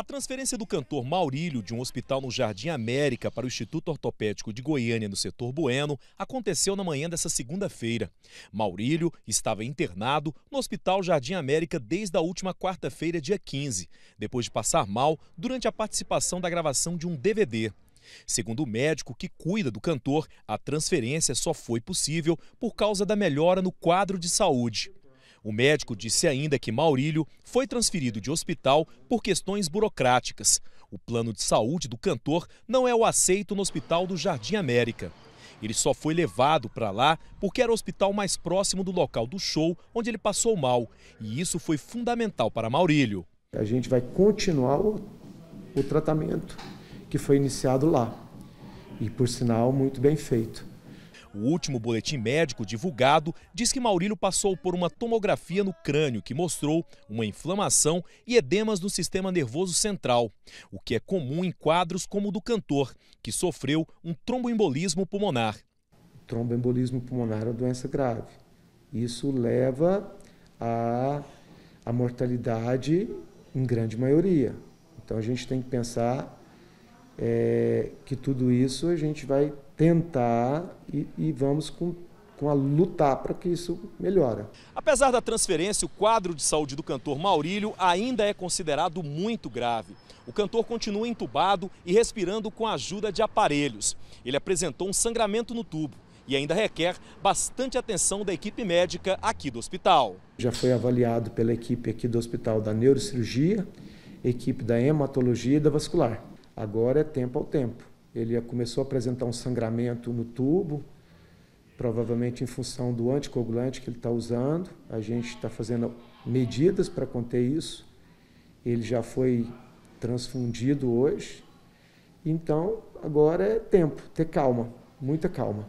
A transferência do cantor Maurílio de um hospital no Jardim América para o Instituto Ortopédico de Goiânia, no setor Bueno, aconteceu na manhã dessa segunda-feira. Maurílio estava internado no Hospital Jardim América desde a última quarta-feira, dia 15, depois de passar mal durante a participação da gravação de um DVD. Segundo o médico que cuida do cantor, a transferência só foi possível por causa da melhora no quadro de saúde. O médico disse ainda que Maurílio foi transferido de hospital por questões burocráticas. O plano de saúde do cantor não é o aceito no hospital do Jardim América. Ele só foi levado para lá porque era o hospital mais próximo do local do show onde ele passou mal. E isso foi fundamental para Maurílio. A gente vai continuar o, o tratamento que foi iniciado lá. E, por sinal, muito bem feito. O último boletim médico divulgado diz que Maurílio passou por uma tomografia no crânio que mostrou uma inflamação e edemas no sistema nervoso central, o que é comum em quadros como o do cantor, que sofreu um tromboembolismo pulmonar. O tromboembolismo pulmonar é uma doença grave. Isso leva à, à mortalidade em grande maioria. Então a gente tem que pensar é, que tudo isso a gente vai tentar e, e vamos com, com a lutar para que isso melhore. Apesar da transferência, o quadro de saúde do cantor Maurílio ainda é considerado muito grave. O cantor continua entubado e respirando com a ajuda de aparelhos. Ele apresentou um sangramento no tubo e ainda requer bastante atenção da equipe médica aqui do hospital. Já foi avaliado pela equipe aqui do hospital da neurocirurgia, equipe da hematologia e da vascular. Agora é tempo ao tempo. Ele começou a apresentar um sangramento no tubo, provavelmente em função do anticoagulante que ele está usando. A gente está fazendo medidas para conter isso. Ele já foi transfundido hoje. Então, agora é tempo, ter calma, muita calma.